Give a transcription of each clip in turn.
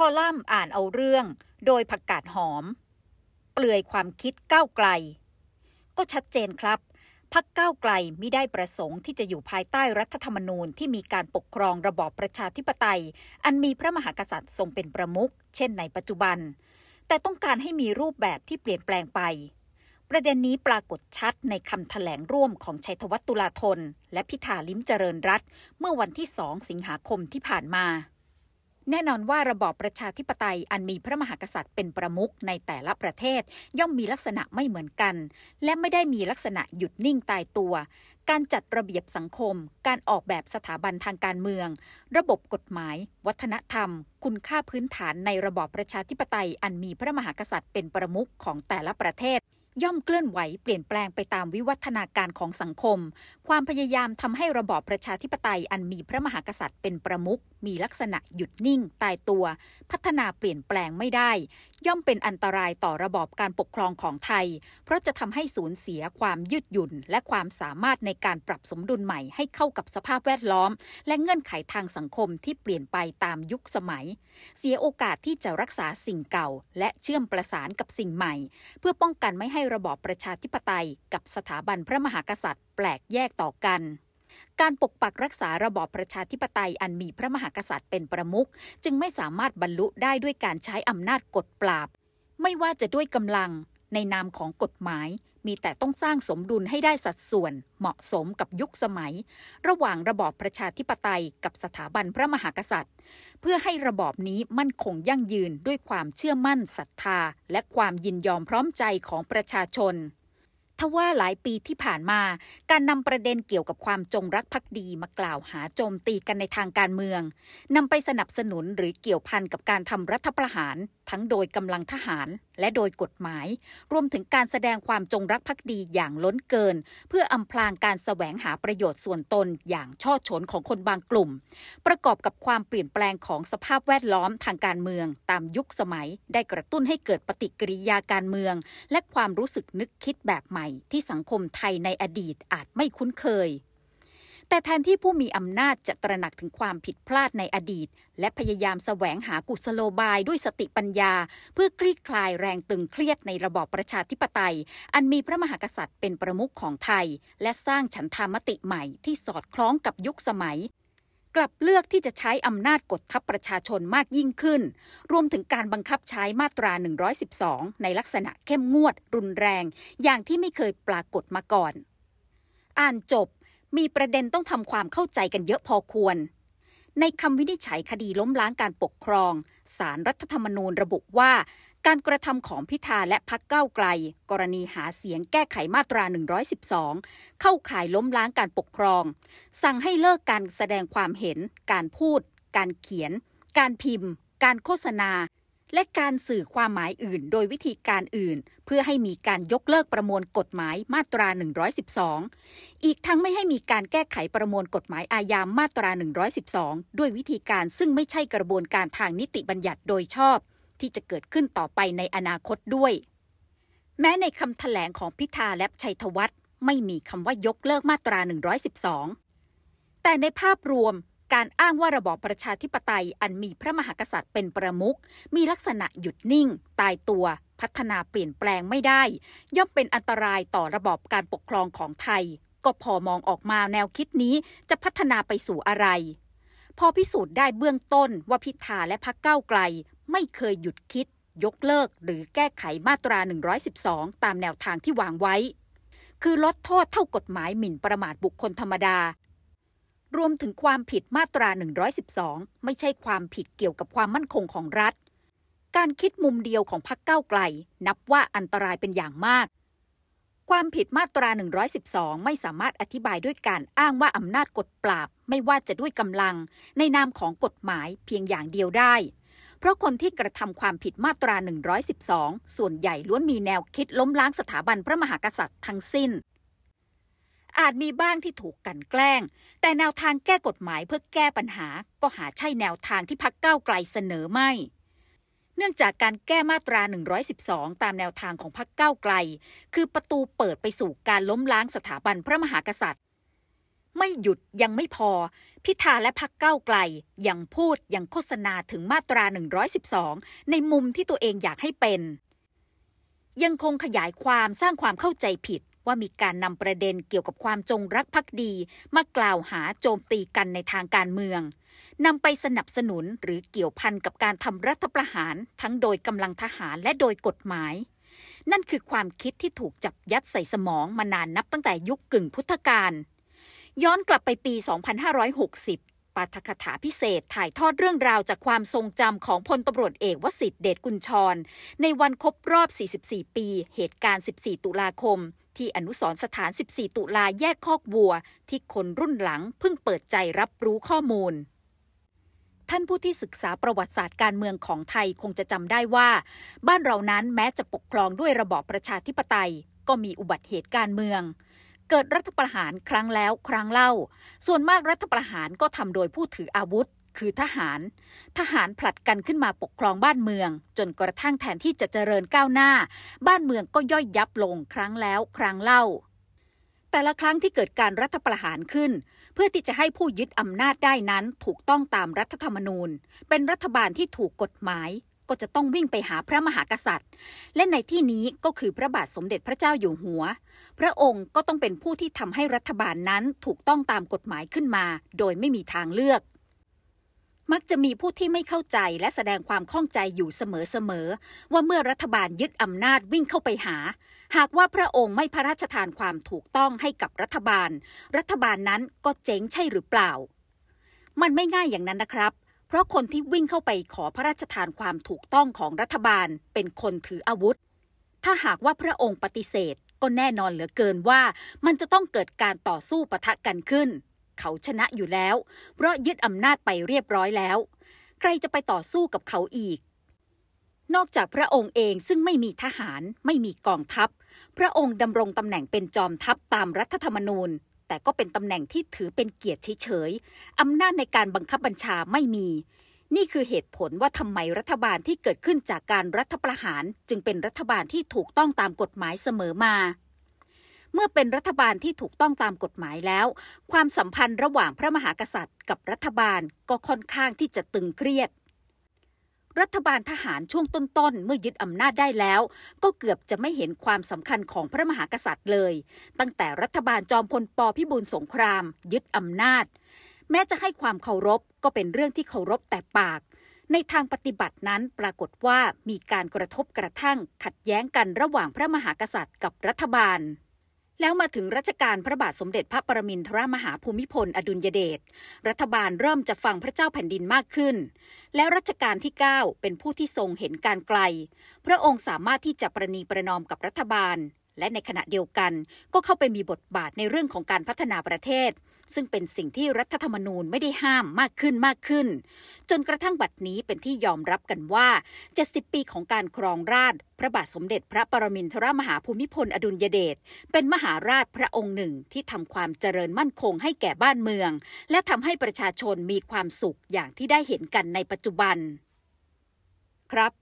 คอลัมน์อ่านเอาเรื่อง โดยผักกาดหอม เปลือยความคิดก้าวไกล ก็ชัดเจนครับ พักก้าวไกลไม่ได้ประสงค์ที่จะอยู่ภายใต้รัฐธรรมนูญที่มีการปกครองระบอบประชาธิปไตย อันมีพระมหากษัตริย์ทรงเป็นประมุขเช่นในปัจจุบัน แต่ต้องการให้มีรูปแบบที่เปลี่ยนแปลงไป ประเด็นนี้ปรากฏชัดในคำถแถลงร่วมของชัยธวัฒน์ตุลาธน และพิธาลิ้มเจริญรัตเมื่อวันที่สองสิงหาคมที่ผ่านมาแน่นอนว่าระบอบประชาธิปไตยอันมีพระมหากษัตริย์เป็นประมุขในแต่ละประเทศย่อมมีลักษณะไม่เหมือนกันและไม่ได้มีลักษณะหยุดนิ่งตายตัว การจัดระเบียบสังคม การออกแบบสถาบันทางการเมือง ระบบกฎหมาย วัฒนธรรม คุณค่าพื้นฐานในระบอบประชาธิปไตยอันมีพระมหากษัตริย์เป็นประมุขของแต่ละประเทศย่อมเคลื่อนไหวเปลี่ยนแปลงไปตามวิวัฒนาการของสังคม ความพยายามทำให้ระบอบประชาธิปไตยอันมีพระมหากษัตริย์เป็นประมุขมีลักษณะหยุดนิ่งตายตัว พัฒนาเปลี่ยนแปลงไม่ได้ ย่อมเป็นอันตรายต่อระบอบการปกครองของไทย เพราะจะทำให้สูญเสียความยืดหยุ่น และความสามารถในการปรับสมดุลใหม่ ให้เข้ากับสภาพแวดล้อม และเงื่อนไขทางสังคมที่เปลี่ยนไปตามยุคสมัย เสียโอกาสที่จะรักษาสิ่งเก่า และเชื่อมประสานกับสิ่งใหม่ เพื่อป้องกันไม่ให้ระบอบประชาธิปไตยกับสถาบันพระมหากษัตริย์แปลกแยกต่อกัน การปกปักรักษาระบอบประชาธิปไตยอันมีพระมหากษัตริย์เป็นประมุขจึงไม่สามารถบรรลุได้ด้วยการใช้อำนาจกดปราบ ไม่ว่าจะด้วยกำลังในนามของกฎหมายมีแต่ต้องสร้างสมดุลให้ได้สัดส่วนเหมาะสมกับยุคสมัย ระหว่างระบอบประชาธิปไตยกับสถาบันพระมหากษัตริย์ เพื่อให้ระบอบนี้มั่นคงยั่งยืนด้วยความเชื่อมั่นศรัทธา และความยินยอมพร้อมใจของประชาชนทว่าหลายปีที่ผ่านมา การนำประเด็นเกี่ยวกับความจงรักภักดีมากล่าวหาโจมตีกันในทางการเมือง นำไปสนับสนุนหรือเกี่ยวพันกับการทำรัฐประหาร ทั้งโดยกำลังทหาร และโดยกฎหมาย รวมถึงการแสดงความจงรักภักดีอย่างล้นเกิน เพื่ออำพรางการแสวงหาประโยชน์ส่วนตนอย่างช่อฉนของคนบางกลุ่ม ประกอบกับความเปลี่ยนแปลงของสภาพแวดล้อมทางการเมืองตามยุคสมัย ได้กระตุ้นให้เกิดปฏิกิริยาการเมือง และความรู้สึกนึกคิดแบบใหม่ที่สังคมไทยในอดีตอาจไม่คุ้นเคย แต่แทนที่ผู้มีอำนาจจะตระหนักถึงความผิดพลาดในอดีต และพยายามสแสวงหากุศโลบายด้วยสติปัญญา เพื่อคลี่คลายแรงตึงเครียดในระบอบประชาธิปไตย อันมีพระมหากษัตริย์เป็นประมุขของไทย และสร้างฉันทามติใหม่ที่สอดคล้องกับยุคสมัยกลับเลือกที่จะใช้อำนาจกดทับประชาชนมากยิ่งขึ้น รวมถึงการบังคับใช้มาตรา 112 ในลักษณะเข้มงวด รุนแรง อย่างที่ไม่เคยปรากฏมาก่อน อ่านจบ มีประเด็นต้องทำความเข้าใจกันเยอะพอควร ในคำวินิจฉัยคดีล้มล้างการปกครอง สารรัฐธรรมนูญระบุว่าการกระทำของพิธาและพักเก้าไกล กรณีหาเสียงแก้ไขมาตรา 112 เข้าข่ายล้มล้างการปกครอง สั่งให้เลิกการแสดงความเห็น การพูด การเขียน การพิมพ์ การโฆษณา และการสื่อความหมายอื่นโดยวิธีการอื่น เพื่อให้มีการยกเลิกประมวลกฎหมายมาตรา 112 อีกทั้งไม่ให้มีการแก้ไขประมวลกฎหมายอาญามมาตรา 112 ด้วยวิธีการซึ่งไม่ใช่กระบวนการทางนิติบัญญัติโดยชอบที่จะเกิดขึ้นต่อไปในอนาคตด้วย แม้ในคำถแถลงของพิธาและชัยธวัฒน์ไม่มีคำว่ายกเลิกมาตรา 112 แต่ในภาพรวม การอ้างว่าระบอบประชาธิปไตยอันมีพระมหากษัตริย์เป็นประมุขมีลักษณะหยุดนิ่ง ตายตัวพัฒนาเปลี่ยนแปลงไม่ได้ ย่อมเป็นอันตรายต่อระบอบการปกครองของไทย ก็พอมองออกมาแนวคิดนี้จะพัฒนาไปสู่อะไรพอพิสูจน์ได้เบื้องต้นว่าพิธาและพักเก้าไกล ไม่เคยหยุดคิด ยกเลิก หรือแก้ไขมาตรา 112 ตามแนวทางที่วางไว้ คือลดโทษเท่ากฎหมายหมิ่นประมาทบุคคลธรรมดา รวมถึงความผิดมาตรา 112 ไม่ใช่ความผิดเกี่ยวกับความมั่นคงของรัฐ การคิดมุมเดียวของพักเก้าไกลนับว่าอันตรายเป็นอย่างมากความผิดมาตรา 112 ไม่สามารถอธิบายด้วยการอ้างว่าอำนาจกดปราบไม่ว่าจะด้วยกำลัง ในนามของกฎหมายเพียงอย่างเดียวได้ เพราะคนที่กระทำความผิดมาตรา 112 ส่วนใหญ่ล้วนมีแนวคิดล้มล้างสถาบันพระมหากษัตริย์ทั้งสิ้น อาจมีบ้างที่ถูกกันแกล้ง แต่แนวทางแก้กฎหมายเพื่อแก้ปัญหาก็หาใช่แนวทางที่พักเก้าไกลเสนอไม่เนื่องจากการแก้มาตรา 112 ตามแนวทางของพรรคเก้าไกล คือประตูเปิดไปสู่การล้มล้างสถาบันพระมหากษัตริย์ ไม่หยุดยังไม่พอ พิธาและพรรคเก้าไกลยังพูดยังโฆษณาถึงมาตรา 112 ในมุมที่ตัวเองอยากให้เป็น ยังคงขยายความสร้างความเข้าใจผิดว่ามีการนำประเด็นเกี่ยวกับความจงรักภักดี มากล่าวหาโจมตีกันในทางการเมือง นำไปสนับสนุนหรือเกี่ยวพันกับการทำรัฐประหารทั้งโดยกำลังทหารและโดยกฎหมาย นั่นคือความคิดที่ถูกจับยัดใส่สมองมานานนับตั้งแต่ยุคกึ่งพุทธกาล ย้อนกลับไปปี 2560ปาฐกถาพิเศษถ่ายทอดเรื่องราวจากความทรงจำของพลตำรวจเอกวสิทธิเดชกุลชร ในวันครบรอบ 44 ปี เหตุการณ์ 14 ตุลาคมที่อนุสรสถาน 14 ตุลาแยกคอกวัวที่คนรุ่นหลังเพิ่งเปิดใจรับรู้ข้อมูล ท่านผู้ที่ศึกษาประวัติศาสตร์การเมืองของไทยคงจะจำได้ว่า บ้านเรานั้นแม้จะปกครองด้วยระบอบประชาธิปไตย ก็มีอุบัติเหตุการเมือง เกิดรัฐประหารครั้งแล้วครั้งเล่า ส่วนมากรัฐประหารก็ทำโดยผู้ถืออาวุธคือทหาร ทหารผลัดกันขึ้นมาปกครองบ้านเมือง จนกระทั่งแทนที่จะเจริญก้าวหน้า บ้านเมืองก็ย่อยยับลงครั้งแล้วครั้งเล่า แต่ละครั้งที่เกิดการรัฐประหารขึ้น เพื่อที่จะให้ผู้ยึดอำนาจได้นั้นถูกต้องตามรัฐธรรมนูญ เป็นรัฐบาลที่ถูกกฎหมาย ก็จะต้องวิ่งไปหาพระมหากษัตริย์ และในที่นี้ก็คือพระบาทสมเด็จพระเจ้าอยู่หัว พระองค์ก็ต้องเป็นผู้ที่ทำให้รัฐบาลนั้นถูกต้องตามกฎหมายขึ้นมา โดยไม่มีทางเลือกมักจะมีผู้ที่ไม่เข้าใจและแสดงความข้องใจอยู่เสมอๆว่าเมื่อรัฐบาลยึดอำนาจวิ่งเข้าไปหา หากว่าพระองค์ไม่พระราชทานความถูกต้องให้กับรัฐบาล รัฐบาลนั้นก็เจ๊งใช่หรือเปล่า มันไม่ง่ายอย่างนั้นนะครับ เพราะคนที่วิ่งเข้าไปขอพระราชทานความถูกต้องของรัฐบาล เป็นคนถืออาวุธถ้าหากว่าพระองค์ปฏิเสธ ก็แน่นอนเหลือเกินว่า มันจะต้องเกิดการต่อสู้ปะทะกันขึ้นเขาชนะอยู่แล้ว เพราะยึดอำนาจไปเรียบร้อยแล้ว ใครจะไปต่อสู้กับเขาอีก นอกจากพระองค์เองซึ่งไม่มีทหารไม่มีกองทัพ พระองค์ดำรงตำแหน่งเป็นจอมทัพตามรัฐธรรมนูญ แต่ก็เป็นตำแหน่งที่ถือเป็นเกียรติเฉยๆอำนาจในการบังคับบัญชาไม่มี นี่คือเหตุผลว่าทำไมรัฐบาลที่เกิดขึ้นจากการรัฐประหาร จึงเป็นรัฐบาลที่ถูกต้องตามกฎหมายเสมอมาเมื่อเป็นรัฐบาลที่ถูกต้องตามกฎหมายแล้ว ความสัมพันธ์ระหว่างพระมหากษัตริย์กับรัฐบาลก็ค่อนข้างที่จะตึงเครียด รัฐบาลทหารช่วงต้นๆ เมื่อยึดอำนาจได้แล้ว ก็เกือบจะไม่เห็นความสำคัญของพระมหากษัตริย์เลย ตั้งแต่รัฐบาลจอมพลปพิบูลสงคราม ยึดอำนาจ แม้จะให้ความเคารพก็เป็นเรื่องที่เคารพแต่ปาก ในทางปฏิบัตินั้นปรากฏว่ามีการกระทบกระทั่ง ขัดแย้งกันระหว่างพระมหากษัตริย์กับรัฐบาลแล้วมาถึงรัชกาลพระบาทสมเด็จพระปรมินทรมหาภูมิพล อดุลยเดชรัฐบาลเริ่มจะฟังพระเจ้าแผ่นดินมากขึ้น แล้วรัชกาลที่ 9 เป็นผู้ที่ทรงเห็นการไกล พระองค์สามารถที่จะประนีประนอมกับรัฐบาล และในขณะเดียวกันก็เข้าไปมีบทบาทในเรื่องของการพัฒนาประเทศซึ่งเป็นสิ่งที่รัฐธรรมนูญไม่ได้ห้ามมากขึ้นมากขึ้น จนกระทั่งบัดนี้เป็นที่ยอมรับกันว่า70ปีของการครองราชพระบาทสมเด็จพระปรมินทรมหาภูมิพลอดุลยเดชเป็นมหาราชพระองค์หนึ่งที่ทำความเจริญมั่นคงให้แก่บ้านเมือง และทำให้ประชาชนมีความสุขอย่างที่ได้เห็นกันในปัจจุบัน ครับ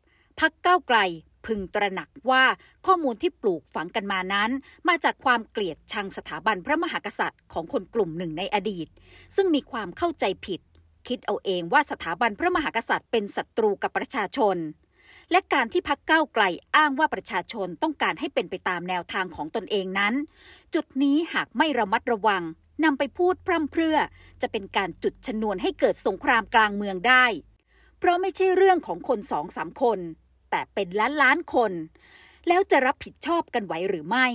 พักเก้าไกลพึงตระหนักว่าข้อมูลที่ปลูกฝังกันมานั้น มาจากความเกลียดชังสถาบันพระมหากษัตริย์ ของคนกลุ่มหนึ่งในอดีต ซึ่งมีความเข้าใจผิด คิดเอาเองว่าสถาบันพระมหากษัตริย์ เป็นศัตรูกับประชาชน และการที่พักเก้าไกลอ้างว่าประชาชนต้องการให้เป็นไปตามแนวทางของตนเองนั้น จุดนี้หากไม่ระมัดระวังนำไปพูดพร่ำเพรื่อจะเป็นการจุดชนวนให้เกิดสงครามกลางเมืองได้ เพราะไม่ใช่เรื่องของคนสองสามคนแต่เป็นล้านล้านคน แล้วจะรับผิดชอบกันไหวหรือไม่